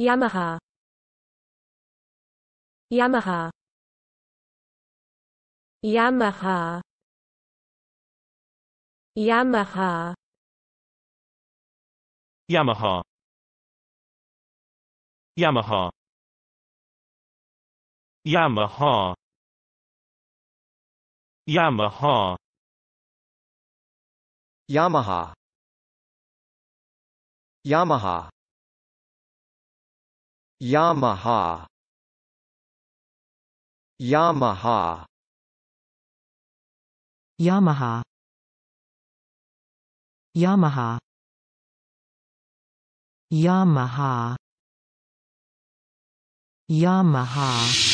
Yamaha Yamaha Yamaha Yamaha Yamaha Yamaha Yamaha Yamaha Yamaha Yamaha Yamaha Yamaha Yamaha Yamaha Yamaha Yamaha